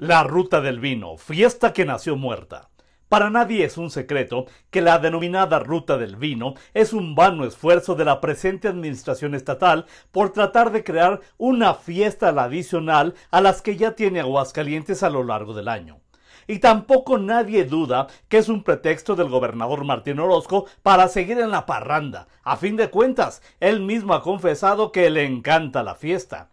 La Ruta del Vino, fiesta que nació muerta. Para nadie es un secreto que la denominada Ruta del Vino es un vano esfuerzo de la presente administración estatal por tratar de crear una fiesta adicional a las que ya tiene Aguascalientes a lo largo del año. Y tampoco nadie duda que es un pretexto del gobernador Martín Orozco para seguir en la parranda. A fin de cuentas, él mismo ha confesado que le encanta la fiesta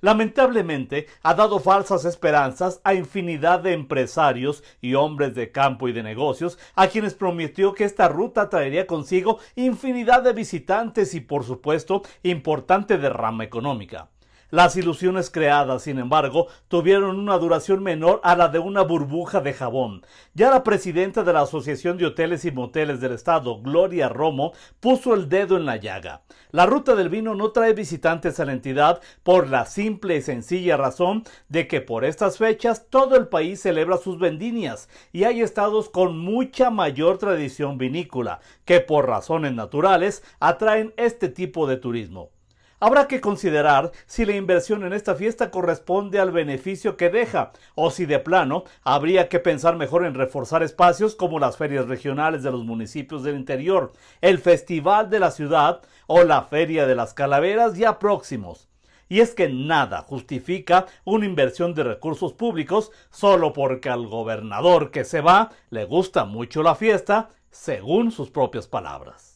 lamentablemente ha dado falsas esperanzas a infinidad de empresarios y hombres de campo y de negocios, a quienes prometió que esta ruta traería consigo infinidad de visitantes y por supuesto importante derrama económica. Las ilusiones creadas, sin embargo, tuvieron una duración menor a la de una burbuja de jabón. Ya la presidenta de la Asociación de Hoteles y Moteles del Estado, Gloria Romo, puso el dedo en la llaga. La ruta del vino no trae visitantes a la entidad por la simple y sencilla razón de que por estas fechas todo el país celebra sus vendimias y hay estados con mucha mayor tradición vinícola que por razones naturales atraen este tipo de turismo. Habrá que considerar si la inversión en esta fiesta corresponde al beneficio que deja o si de plano habría que pensar mejor en reforzar espacios como las ferias regionales de los municipios del interior, el Festival de la Ciudad o la Feria de las Calaveras ya próximos. Y es que nada justifica una inversión de recursos públicos solo porque al gobernador que se va le gusta mucho la fiesta, según sus propias palabras.